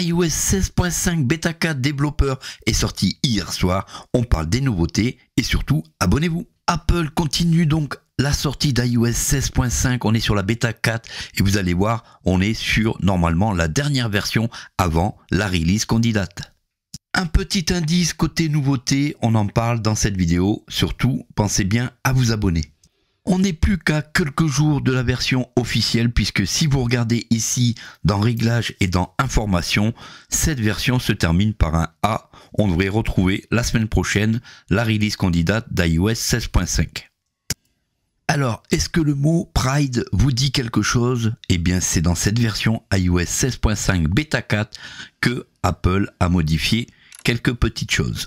iOS 16.5 Beta 4 développeur est sorti hier soir. On parle des nouveautés et surtout, abonnez-vous. Apple continue donc la sortie d'iOS 16.5, on est sur la Beta 4 et vous allez voir, on est sur normalement la dernière version avant la release candidate. Un petit indice côté nouveauté, on en parle dans cette vidéo, surtout pensez bien à vous abonner. On n'est plus qu'à quelques jours de la version officielle puisque si vous regardez ici dans réglages et dans informations, cette version se termine par un A. On devrait retrouver la semaine prochaine la release candidate d'iOS 16.5. Alors, est-ce que le mot Pride vous dit quelque chose Eh bien, c'est dans cette version iOS 16.5 Beta 4 que Apple a modifié quelques petites choses.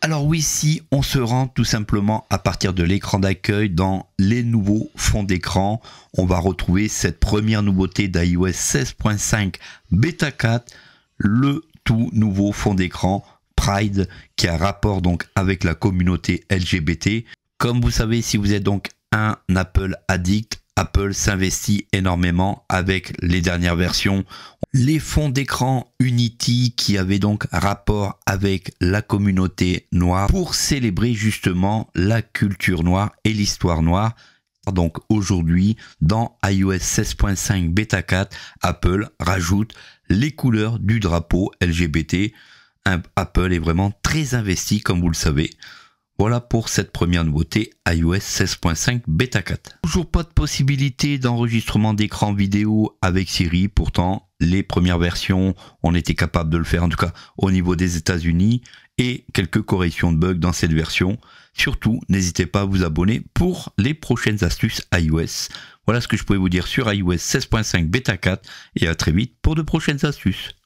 Alors oui, si on se rend tout simplement à partir de l'écran d'accueil dans les nouveaux fonds d'écran, on va retrouver cette première nouveauté d'iOS 16.5 Beta 4, le tout nouveau fond d'écran Pride qui a rapport donc avec la communauté LGBT. Comme vous savez, si vous êtes donc un Apple addict, Apple s'investit énormément avec les dernières versions. Les fonds d'écran Unity qui avaient donc rapport avec la communauté noire pour célébrer justement la culture noire et l'histoire noire. Donc aujourd'hui, dans iOS 16.5 Beta 4, Apple rajoute les couleurs du drapeau LGBT. Apple est vraiment très investi, comme vous le savez. Voilà pour cette première nouveauté iOS 16.5 Beta 4. Toujours pas de possibilité d'enregistrement d'écran vidéo avec Siri, pourtant les premières versions on était capable de le faire, en tout cas au niveau des États-Unis, et quelques corrections de bugs dans cette version. Surtout, n'hésitez pas à vous abonner pour les prochaines astuces iOS. Voilà ce que je pouvais vous dire sur iOS 16.5 Beta 4 et à très vite pour de prochaines astuces.